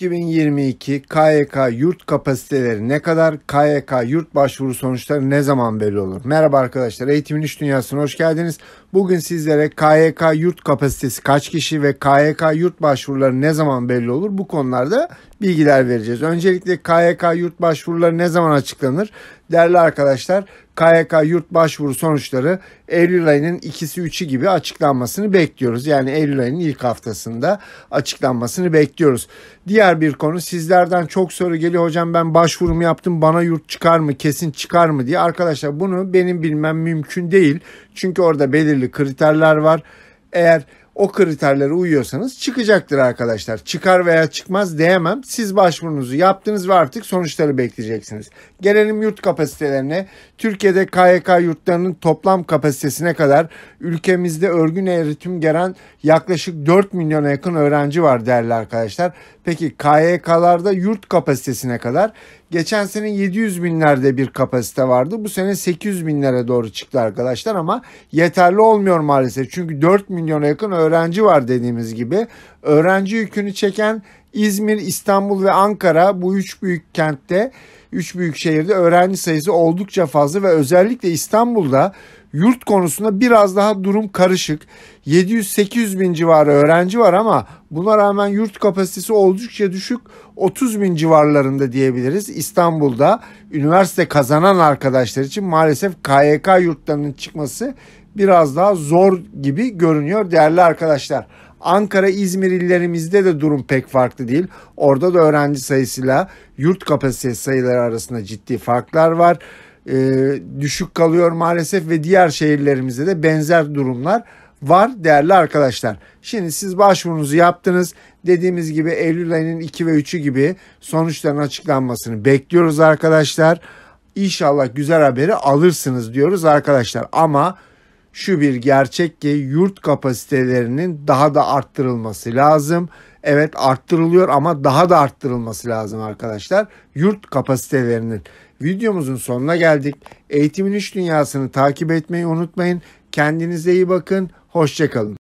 2022 KYK yurt kapasiteleri ne kadar? KYK yurt başvuru sonuçları ne zaman belli olur? Merhaba arkadaşlar Eğitimin İş Dünyası'na hoş geldiniz. Bugün sizlere KYK yurt kapasitesi kaç kişi ve KYK yurt başvuruları ne zaman belli olur? Bu konularda bilgiler vereceğiz. Öncelikle KYK yurt başvuruları ne zaman açıklanır? Değerli arkadaşlar KYK yurt başvuru sonuçları Eylül ayının ikisi üçü gibi açıklanmasını bekliyoruz. Yani Eylül ayının ilk haftasında açıklanmasını bekliyoruz. Diğer bir konu sizlerden çok soru geliyor hocam ben başvurumu yaptım bana yurt çıkar mı kesin çıkar mı diye. Arkadaşlar bunu benim bilmem mümkün değil. Çünkü orada belirli kriterler var. Eğer o kriterlere uyuyorsanız çıkacaktır arkadaşlar. Çıkar veya çıkmaz diyemem. Siz başvurunuzu yaptınız ve artık sonuçları bekleyeceksiniz. Gelelim yurt kapasitelerine. Türkiye'de KYK yurtlarının toplam kapasitesine kadar ülkemizde örgün eğitim gelen yaklaşık 4 milyona yakın öğrenci var değerli arkadaşlar. Peki KYK'larda yurt kapasitesine kadar Geçen sene 700 binlerde bir kapasite vardı. Bu sene 800 binlere doğru çıktı arkadaşlar ama yeterli olmuyor maalesef. Çünkü 4 milyona yakın öğrenci var dediğimiz gibi. Öğrenci yükünü çeken İzmir, İstanbul ve Ankara bu üç büyük kentte, üç büyük şehirde öğrenci sayısı oldukça fazla ve özellikle İstanbul'da yurt konusunda biraz daha durum karışık. 700-800 bin civarı öğrenci var ama buna rağmen yurt kapasitesi oldukça düşük 30 bin civarlarında diyebiliriz. İstanbul'da üniversite kazanan arkadaşlar için maalesef KYK yurtlarının çıkması biraz daha zor gibi görünüyor değerli arkadaşlar. Ankara, İzmir illerimizde de durum pek farklı değil. Orada da öğrenci sayısıyla yurt kapasitesi sayıları arasında ciddi farklar var. E, düşük kalıyor maalesef ve diğer şehirlerimizde de benzer durumlar var değerli arkadaşlar. Şimdi siz başvurunuzu yaptınız. Dediğimiz gibi Eylül ayının 2 ve 3'ü gibi sonuçların açıklanmasını bekliyoruz arkadaşlar. İnşallah güzel haberi alırsınız diyoruz arkadaşlar. Ama şu bir gerçek ki yurt kapasitelerinin daha da arttırılması lazım. Evet arttırılıyor ama daha da arttırılması lazım arkadaşlar. Yurt kapasitelerinin. Videomuzun sonuna geldik. Eğitimin iş dünyasını takip etmeyi unutmayın. Kendinize iyi bakın. Hoşçakalın.